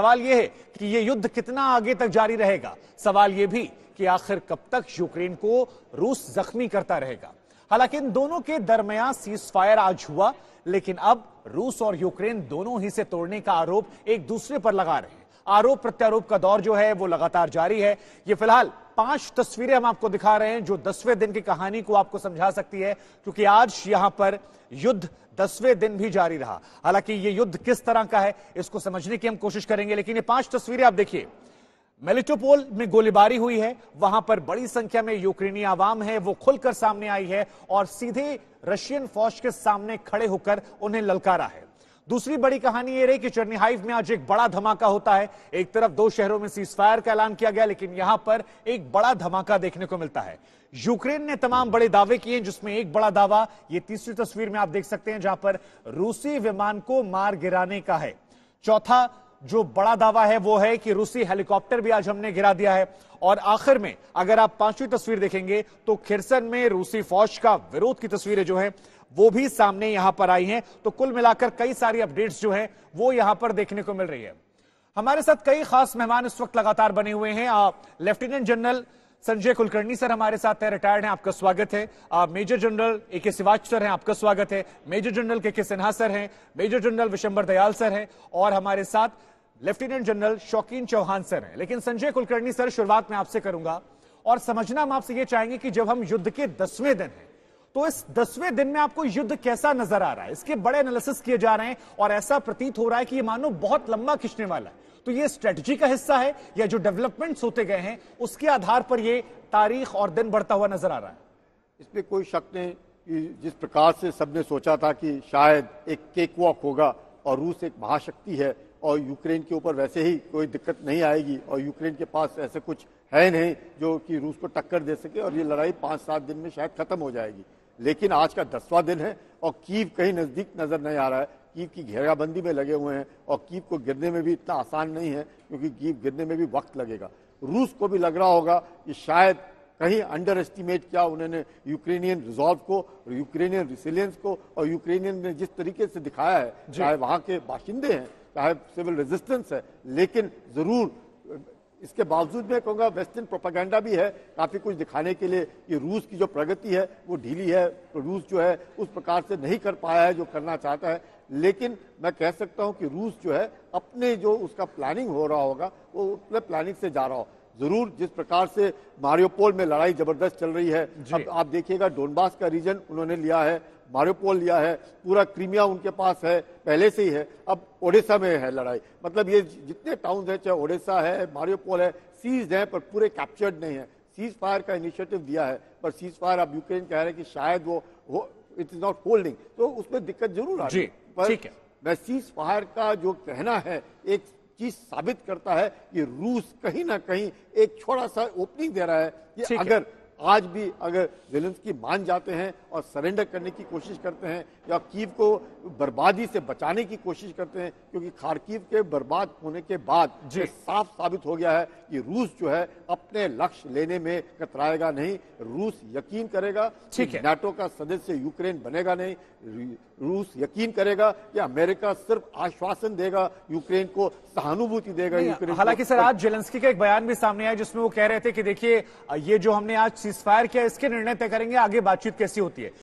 सवाल यह है कि यह युद्ध कितना आगे तक जारी रहेगा सवाल यह भी कि आखिर कब तक यूक्रेन को रूस जख्मी करता रहेगा हालांकि इन दोनों के दरमियान सीज फायर आज हुआ लेकिन अब रूस और यूक्रेन दोनों ही से तोड़ने का आरोप एक दूसरे पर लगा रहे हैं आरोप प्रत्यारोप का दौर जो है वो लगातार जारी है ये फिलहाल पांच तस्वीरें हम आपको दिखा रहे हैं जो दसवें दिन की कहानी को आपको समझा सकती है क्योंकि आज यहां पर युद्ध दसवें दिन भी जारी रहा हालांकि ये युद्ध किस तरह का है इसको समझने की हम कोशिश करेंगे लेकिन ये पांच तस्वीरें आप देखिए मेलिटोपोल में गोलीबारी हुई है वहां पर बड़ी संख्या में यूक्रेनी आवाम है वो खुलकर सामने आई है और सीधे रशियन फौज के सामने खड़े होकर उन्हें ललकारा है दूसरी बड़ी कहानी ये रही कि हाइव में आज एक बड़ा धमाका होता है एक तरफ दो शहरों में सीज फायर का ऐलान किया गया लेकिन यहां पर एक बड़ा धमाका देखने को मिलता है यूक्रेन ने तमाम बड़े दावे किए जिसमें एक बड़ा दावा ये तीसरी तस्वीर में आप देख सकते हैं जहां पर रूसी विमान को मार गिराने का है चौथा जो बड़ा दावा है वो है कि रूसी हेलीकॉप्टर भी आज हमने गिरा दिया है और आखिर में अगर आप पांचवी तस्वीर देखेंगे तो खिरसन में रूसी फौज का विरोध की तस्वीरें जो है वो भी सामने यहां पर आई हैं तो कुल मिलाकर कई सारी अपडेट्स जो हैं वो यहां पर देखने को मिल रही है हमारे साथ कई खास मेहमान इस वक्त लगातार बने हुए हैं lieutenant general Sanjay Kulkarni sir हमारे साथ है रिटायर्ड हैं आपका स्वागत है आ, मेजर जनरल ए के सिवाच सर हैं आपका स्वागत है major general K K Sinha sir हैं major general Vishambar Dayal sir हैं और हमारे साथ लेफ्टिनेंट जनरल शौकीन चौहान सर हैं लेकिन संजय कुलकर्णी सर शुरुआत में आपसे करूंगा और समझना हम आपसे ये चाहेंगे कि जब हम युद्ध के दसवें दिन हैं तो इस दसवें दिन में आपको युद्ध कैसा नजर आ रहा है इसके बड़े एनालिसिस किए जा रहे हैं और ऐसा प्रतीत हो रहा है कि ये मानो बहुत लंबा खींचने वाला है तो ये स्ट्रेटजी का हिस्सा है या जो डेवलपमेंट्स होते गए हैं उसके आधार पर ये तारीख और दिन बढ़ता हुआ नजर आ रहा है इसमें कोई शक नहीं कि जिस प्रकार से सबने सोचा था कि शायद एक केक वॉक होगा और रूस एक महाशक्ति है और यूक्रेन के ऊपर वैसे ही कोई दिक्कत नहीं आएगी और यूक्रेन के पास ऐसे कुछ है नहीं जो कि रूस को टक्कर दे सके और ये लड़ाई पाँच सात दिन में शायद खत्म हो जाएगी लेकिन आज का दसवां दिन है और कीव कहीं नज़दीक नज़र नहीं आ रहा है कीव की घेराबंदी में लगे हुए हैं और कीव को गिरने में भी इतना आसान नहीं है क्योंकि कीव गिरने में भी वक्त लगेगा रूस को भी लग रहा होगा कि शायद कहीं अंडर एस्टिमेट किया उन्होंने यूक्रेनियन रिजॉल्व को यूक्रेनियन रिसिलियंस को और यूक्रेनियन ने जिस तरीके से दिखाया है चाहे वहाँ के बाशिंदे हैं चाहे सिविल रेजिस्टेंस है लेकिन ज़रूर इसके बावजूद मैं कहूँगा वेस्टर्न प्रोपागेंडा भी है काफ़ी कुछ दिखाने के लिए कि रूस की जो प्रगति है वो ढीली है तो रूस जो है उस प्रकार से नहीं कर पाया है जो करना चाहता है लेकिन मैं कह सकता हूँ कि रूस जो है अपने जो उसका प्लानिंग हो रहा होगा वो उतने प्लानिंग से जा रहा हो जरूर जिस प्रकार से मारियोपोल में लड़ाई जबरदस्त चल रही है अब आप देखिएगा डोनबास का रीजन उन्होंने लिया है मारियोपोल लिया है पूरा क्रीमिया उनके पास है पहले से ही है अब ओडिशा में है लड़ाई मतलब ये जितने टाउन है चाहे ओडिशा है मारियोपोल है सीज है पर पूरे कैप्चर्ड नहीं है सीज फायर का इनिशिएटिव दिया है पर सीज फायर अब यूक्रेन कह रहे हैं कि शायद वो इट इज नॉट होल्डिंग तो उसमें दिक्कत जरूर आ रही है पर मैं सीज फायर का जो कहना है एक चीज साबित करता है कि रूस कहीं ना कहीं एक छोटा सा ओपनिंग दे रहा है कि अगर आज भी अगर जेलेंस्की मान जाते हैं और सरेंडर करने की कोशिश करते हैं या कीव को बर्बादी से बचाने की कोशिश करते हैं क्योंकि खारकीव के बर्बाद होने के बाद साफ साबित हो गया है कि रूस जो है अपने लक्ष्य लेने में कतराएगा नहीं रूस यकीन करेगा ठीक है नाटो का सदस्य यूक्रेन बनेगा नहीं रूस यकीन करेगा कि अमेरिका सिर्फ आश्वासन देगा यूक्रेन को सहानुभूति देगा यूक्रेन हालांकि सर आज जेलेंस्की का एक बयान भी सामने आया जिसमें वो कह रहे थे कि देखिए ये जो हमने आज फायर किया इसके निर्णय तय करेंगे आगे बातचीत कैसी होती है